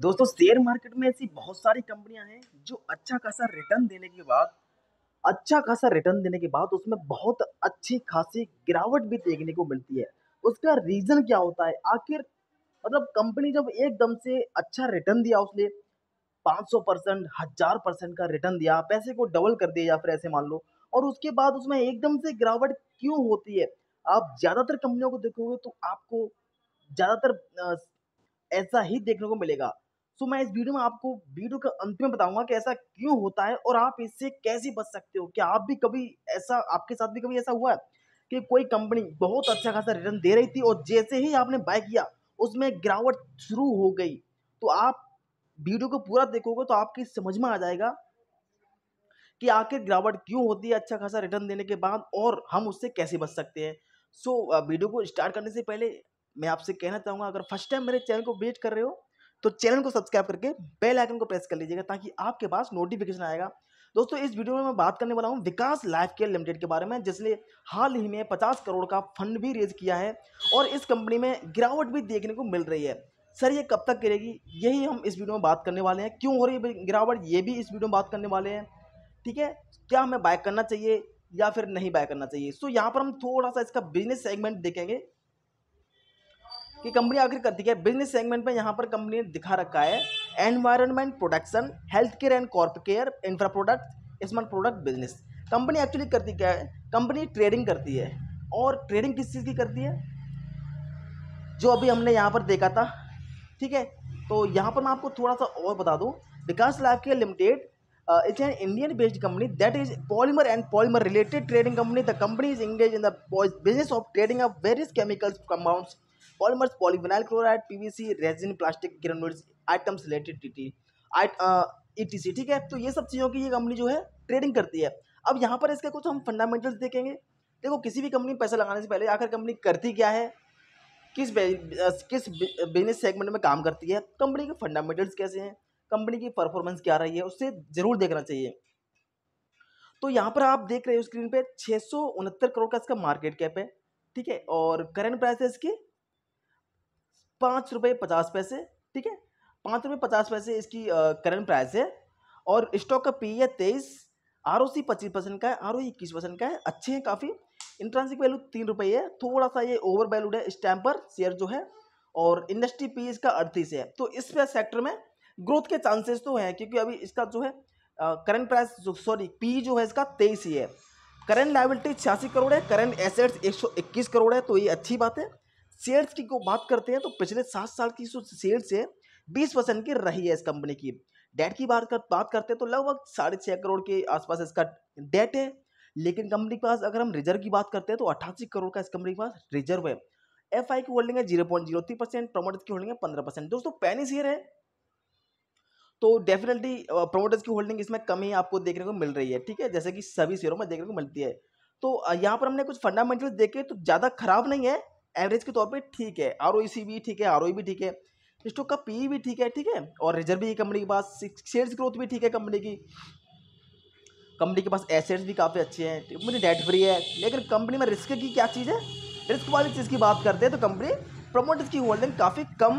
दोस्तों share market में ऐसी बहुत सारी कंपनियां हैं जो अच्छा खासा रिटर्न देने के बाद अच्छा खासा रिटर्न देने के बाद उसमें बहुत अच्छी खासी गिरावट भी देखने को मिलती है उसका रीज़न क्या होता है आखिर मतलब कंपनी जब एकदम से अच्छा रिटर्न दिया उसने 500 परसेंट हजार परसेंट का रिटर्न दिया पैसे को डबल कर दिया या फिर ऐसे मान लो और उसके बाद उसमें एकदम से गिरावट क्यों होती है आप ज़्यादातर कंपनियों को देखोगे तो आपको ज़्यादातर ऐसा ही देखने को मिलेगा सो मैं इस वीडियो में आपको वीडियो के अंत में बताऊंगा कि ऐसा क्यों होता है और आप इससे कैसे बच सकते हो क्या आप भी कभी ऐसा आपके साथ भी कभी ऐसा हुआ है कि कोई कंपनी बहुत अच्छा खासा रिटर्न दे रही थी और जैसे ही आपने बाय किया उसमें गिरावट शुरू हो गई तो आप वीडियो को पूरा देखोगे तो आपकी समझ में आ जाएगा कि आखिर गिरावट क्यों होती है अच्छा खासा रिटर्न देने के बाद और हम उससे कैसे बच सकते हैं सो so, वीडियो को स्टार्ट करने से पहले मैं आपसे कहना चाहूँगा अगर फर्स्ट टाइम मेरे चैनल को वेट कर रहे हो तो चैनल को सब्सक्राइब करके बेल आइकन को प्रेस कर लीजिएगा ताकि आपके पास नोटिफिकेशन आएगा दोस्तों इस वीडियो में मैं बात करने वाला हूँ विकास लाइफ केयर लिमिटेड के बारे में जिसने हाल ही में 50 करोड़ का फंड भी रेज किया है और इस कंपनी में गिरावट भी देखने को मिल रही है सर ये कब तक गिरेगी यही हम इस वीडियो में बात करने वाले हैं क्यों हो रही है गिरावट ये भी इस वीडियो में बात करने वाले हैं ठीक है क्या हमें बाय करना चाहिए या फिर नहीं बाय करना चाहिए सो यहाँ पर हम थोड़ा सा इसका बिजनेस सेगमेंट देखेंगे कि कंपनी आखिर करती है बिजनेस सेगमेंट में यहाँ पर कंपनी ने दिखा रखा है environment production health care and corp care infra product smart product business company actually करती क्या है कंपनी ट्रेडिंग करती है और ट्रेडिंग किस चीज़ की करती है जो अभी हमने यहाँ पर देखा था ठीक है तो यहाँ पर मैं आपको थोड़ा सा और बता दूँ Vikas life care limited it's an Indian based company that is polymer and polymer related trading company the company is engage in the business of trading of various chemicals chemicals polymers polyvinyl chloride PVC resin plastic granules items related T ETC ठीक है तो ये सब चीज़ों की ये company जो है ट्रेडिंग करती है अब यहाँ पर इसके कुछ हम फंडामेंटल्स देखेंगे देखो किसी भी कंपनी में पैसा लगाने से पहले आखिर कंपनी करती क्या है किस बे, किस बिजनेस सेगमेंट में काम करती है कंपनी के फंडामेंटल्स कैसे हैं कंपनी की परफॉर्मेंस क्या रही है उससे ज़रूर देखना चाहिए तो यहाँ पर आप देख रहे हो स्क्रीन पे छः करोड़ का इसका मार्केट कैप है ठीक है और करंट प्राइस है इसकी पाँच रुपये पचास पैसे ठीक है पाँच रुपये पचास पैसे इसकी करंट प्राइस है और स्टॉक का पी है e तेईस आर ओ सी पच्चीस परसेंट का है आर ओ e इक्कीस परसेंट का है अच्छे हैं काफ़ी इंट्रांसिक वैल्यू तीन रुपये है थोड़ा सा ये ओवर वैल्यूड है इस पर शेयर जो है और इंडस्ट्री पी e इसका अड़तीस है तो इस सेक्टर में ग्रोथ के चांसेस तो हैं क्योंकि अभी इसका जो है करंट प्राइस जो सॉरी पी जो है इसका तेईस ही है करंट लाइबिलिटी छियासी करोड़ है करंट एसेट्स एक सौ इक्कीस करोड़ है तो ये अच्छी बात है सेल्स की को बात करते हैं तो पिछले सात साल की जो है बीस परसेंट की रही है इस कंपनी की डेट की बात कर बात करते हैं तो लगभग साढ़े छः करोड़ के आसपास इसका डेट है लेकिन कंपनी के पास अगर हम रिजर्व की बात करते हैं तो अट्ठासी करोड़ का इस कंपनी के पास रिजर्व है एफ की होल्डिंग है zero point zero three percent promoters की होल्डिंग है पंद्रह परसेंट दोस्तों पैनी शेयर है तो डेफिनेटली प्रमोटर्स की होल्डिंग इसमें कमी आपको देखने को मिल रही है ठीक है जैसे कि सभी शेयरों में देखने को मिलती है तो यहाँ पर हमने कुछ फंडामेंटल्स देखे तो ज़्यादा खराब नहीं है एवरेज के तौर पे ठीक है आर e भी ठीक है आर e भी ठीक है स्टॉक का पी e भी ठीक है ठीक है और रिजर्व भी कंपनी के पास शेयर्स ग्रोथ भी ठीक है कंपनी की कंपनी के पास एसेट्स भी काफ़ी अच्छे हैं कंपनी डेट फ्री है लेकिन कंपनी में रिस्क की क्या चीज़ है रिस्क वाली चीज़ की बात करते हैं तो कंपनी प्रमोटर्स की होल्डिंग काफ़ी कम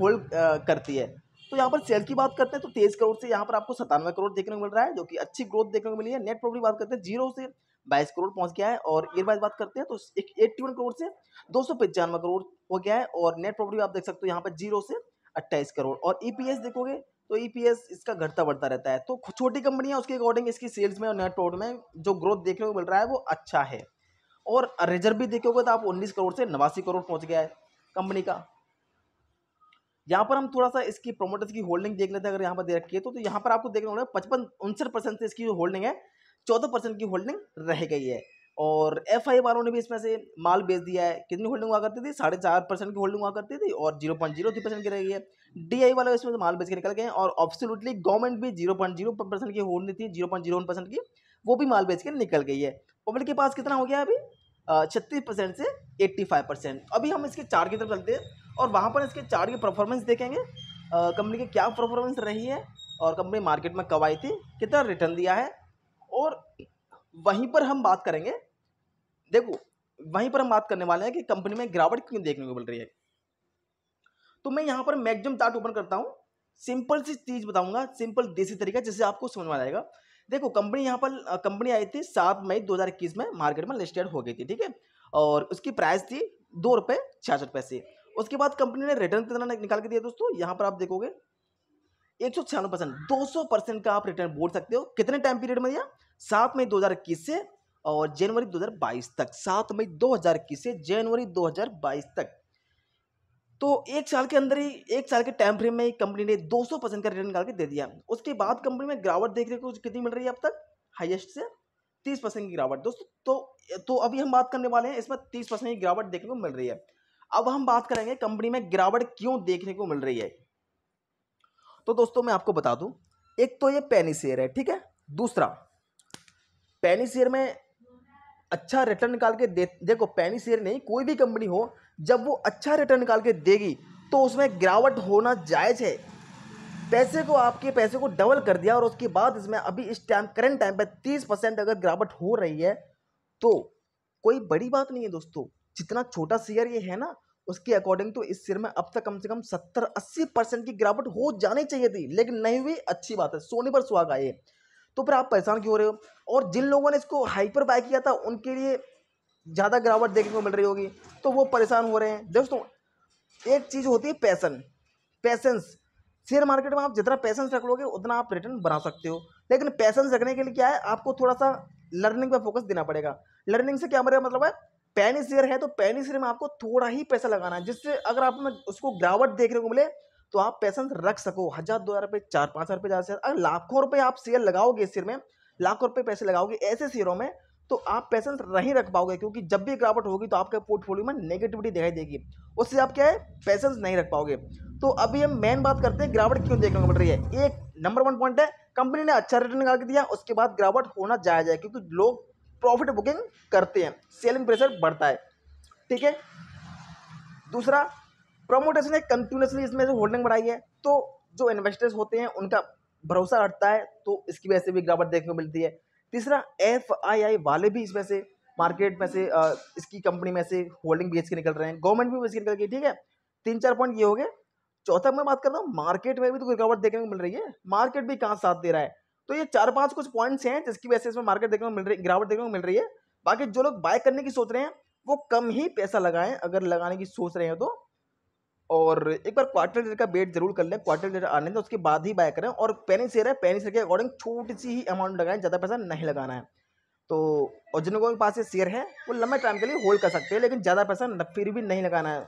होल्ड करती है तो यहाँ पर सेल की बात करते हैं तो तेईस करोड़ से यहाँ पर आपको सतानवे करोड़ देखने को मिल रहा है जो कि अच्छी ग्रोथ देखने को मिली है नेट प्रॉफिट की बात करते हैं जीरो से बाईस करोड़ पहुंच गया है और ईयर वाइज बात करते हैं तो एट्टी वन करोड़ से दो सौ पचानवे करोड़ हो गया है और नेट प्रॉपर्टी आप देख सकते हो यहाँ पर जीरो से अट्ठाईस करोड़ और ई e देखोगे तो ई e इसका घटता बढ़ता रहता है तो छोटी कंपनियाँ उसके अकॉर्डिंग इसकी सेल्स में और नेट प्रॉफिट में जो ग्रोथ देखने को मिल रहा है वो अच्छा है और रिजर्व भी देखोगे तो आप उन्नीस करोड़ से नवासी करोड़ पहुँच गया है कंपनी का यहाँ पर हम थोड़ा सा इसकी प्रोमोटर्स की होल्डिंग देख लेते हैं अगर यहाँ पर दे रखिए तो, तो यहाँ पर आपको देखने को पचपन उनसठ परसेंट से इसकी जो होल्डिंग है चौदह परसेंट की होल्डिंग रह गई है और एफ आई वालों ने भी इसमें से माल बेच दिया है कितनी होल्डिंग हुआ करती थी साढ़े चार परसेंट की होल्डिंग हुआ करती थी और zero point zero three percent की रह गई है डी आई वाले इसमें से माल बेच के निकल गए और ऑब्सोलूटली गवर्नमेंट भी जीरो पॉइंट जीरो परसेंट की होल्डिंग थी zero point zero one percent की वो भी माल बेच के निकल गई है पब्लिक के पास कितना हो गया अभी छत्तीस परसेंट से एट्टी फाइव परसेंट अभी हम इसके चार की तरफ चलते हैं और वहाँ पर इसके चार की परफॉर्मेंस देखेंगे कंपनी की क्या परफॉर्मेंस रही है और कंपनी मार्केट में कब आई थी कितना रिटर्न दिया है और वहीं पर हम बात करेंगे देखो वहीं पर हम बात करने वाले हैं कि कंपनी में गिरावट क्यों देखने को मिल रही है तो मैं यहाँ पर मैगजम चार्ट ओपन करता हूँ सिंपल सी चीज़ बताऊंगा सिंपल देसी तरीका जिससे आपको समझ में आ जाएगा देखो कंपनी यहाँ पर कंपनी आई थी सात मई इक्कीस में मार्केट में लिस्टेड हो गई थी ठीक है और उसकी प्राइस थी दो रुपये छियासठ पैसे उसके बाद कंपनी ने रिटर्न कितना निकाल के दिया दोस्तों यहाँ पर आप देखोगे एक सौ छियानवे परसेंट दो सौ परसेंट का आप रिटर्न बोल सकते हो कितने टाइम पीरियड में भैया सात मई दो हज़ार इक्कीस से और जनवरी दो हजार बाईस तक सात मई दो हजार इक्कीस से जनवरी दो हजार बाईस तक तो एक साल के अंदर ही एक साल के टाइम फ्रेम में ही कंपनी ने 200 परसेंट का रिटर्न निकाल के दे दिया उसके बाद कंपनी में गिरावट देखने को कितनी मिल रही है अब तक हाईएस्ट से 30 परसेंट की गिरावट दोस्तों तो तो अभी हम बात करने वाले हैं इसमें 30 परसेंट की गिरावट देखने को मिल रही है अब हम बात करेंगे कंपनी में गिरावट क्यों देखने को मिल रही है तो दोस्तों मैं आपको बता दूं एक तो ये पेनीसियर है ठीक है दूसरा पेनीसियर में अच्छा रिटर्न निकाल के दे देखो पेनीसियर नहीं कोई भी कंपनी हो जब वो अच्छा रिटर्न निकाल के देगी तो उसमें गिरावट होना जायज़ है पैसे को आपके पैसे को डबल कर दिया और उसके बाद इसमें अभी इस टाइम करंट टाइम पर तीस अगर गिरावट हो रही है तो कोई बड़ी बात नहीं है दोस्तों जितना छोटा शेयर ये है ना उसके अकॉर्डिंग तो इस शेयर में अब तक कम से कम सत्तर अस्सी परसेंट की गिरावट हो जानी चाहिए थी लेकिन नहीं हुई अच्छी बात है सोने पर सुहाग आए तो फिर आप परेशान क्यों हो रहे हो और जिन लोगों ने इसको हाइपर बाय किया था उनके लिए ज़्यादा गिरावट देखने को मिल रही होगी तो वो परेशान हो रहे हैं दोस्तों एक चीज़ होती है पैसन पैसेंस शेयर मार्केट में आप जितना पैसेंस रख लोगे उतना आप रिटर्न बना सकते हो लेकिन पैसेंस रखने के लिए क्या है आपको थोड़ा सा लर्निंग पर फोकस देना पड़ेगा लर्निंग से क्या मेरा मतलब है पैनी शेयर है तो पैनी शेयर में आपको थोड़ा ही पैसा लगाना है जिससे अगर आप में उसको गिरावट देखने को मिले तो आप पैसा रख सको हज़ार दो हज़ार रुपये चार पाँच हज़ार रुपये ज़्यादा अगर लाखों रुपये आप शेयर लगाओगे इस शेयर में लाखों रुपये पैसे लगाओगे ऐसे शेयरों में तो आप पैसा नहीं रख पाओगे क्योंकि जब भी गिरावट होगी तो आपके पोर्टफोलियो में नेगेटिविटी दिखाई देगी उससे आप क्या है पैसेंस नहीं रख पाओगे तो अभी हम मेन बात करते हैं गिरावट क्यों देखने को मिल रही है एक नंबर वन पॉइंट है कंपनी ने अच्छा रिटर्न निकाल के दिया उसके बाद गिरावट होना जायज है क्योंकि लोग प्रॉफिट बुकिंग करते हैं सेलिंग प्रेशर बढ़ता है ठीक है दूसरा प्रमोटर्स ने कंटिन्यूसली इसमें से होल्डिंग बढ़ाई है तो जो इन्वेस्टर्स होते हैं उनका भरोसा हटता है तो इसकी वजह से भी गिरावट देखने को मिलती है तीसरा एफ आई आई वाले भी इसमें से मार्केट में से इसकी कंपनी में से होल्डिंग बेच के निकल रहे हैं गवर्नमेंट भी बेच के निकल गई ठीक है तीन चार पॉइंट ये हो गए चौथा मैं बात कर रहा हूँ मार्केट में भी तो गिरावट देखने को मिल रही है मार्केट भी कहाँ साथ दे रहा है तो ये चार पांच कुछ पॉइंट्स हैं जिसकी वजह से इसमें मार्केट देखने को मिल रही है गिरावट देखने को मिल रही है बाकी जो लोग बाय करने की सोच रहे हैं वो कम ही पैसा लगाएं अगर लगाने की सोच रहे हैं तो और एक बार क्वार्टर डेट का वेट जरूर कर लें क्वार्टर डेट आने तो उसके बाद ही बाय करें और पेनी शेयर है पेनी शेयर के अकॉर्डिंग छोटी सी ही अमाउंट लगाएं ज़्यादा पैसा नहीं लगाना है तो और जिन लोगों के पास ये शेयर है वो लंबे टाइम के लिए होल्ड कर सकते हैं लेकिन ज़्यादा पैसा फिर भी नहीं लगाना है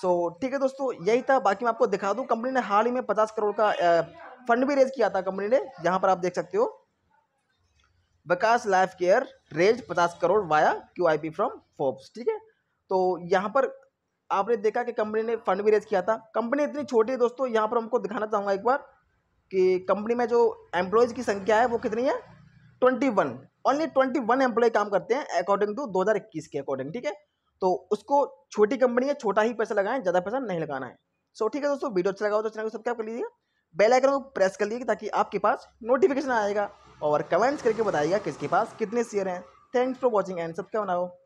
सो so, ठीक है दोस्तों यही था बाकी मैं आपको दिखा दूँ कंपनी ने हाल ही में पचास करोड़ का फंड भी रेज किया था कंपनी ने यहां पर आप देख सकते हो विकास लाइफ केयर रेज पचास crore via Q I P from Forbes ठीक है तो यहाँ पर आपने देखा कि कंपनी ने फंड भी रेज किया था कंपनी इतनी छोटी है दोस्तों यहाँ पर हमको दिखाना चाहूँगा एक बार कि कंपनी में जो एम्प्लॉयज़ की संख्या है वो कितनी है twenty one only twenty one employ काम करते हैं अकॉर्डिंग टू दो हज़ार इक्कीस के अकॉर्डिंग ठीक है तो उसको छोटी कंपनी है छोटा ही पैसा लगाएं ज़्यादा पैसा नहीं लगाना है सो ठीक है दोस्तों वीडियो अच्छा लगा हो तो चैनल को सब्सक्राइब कर लीजिए बेल आइकन को प्रेस कर लीजिए ताकि आपके पास नोटिफिकेशन आएगा और कमेंट्स करके बताइएगा किसके पास कितने शेयर हैं थैंक्स फॉर वॉचिंग एंड सबका बनाओ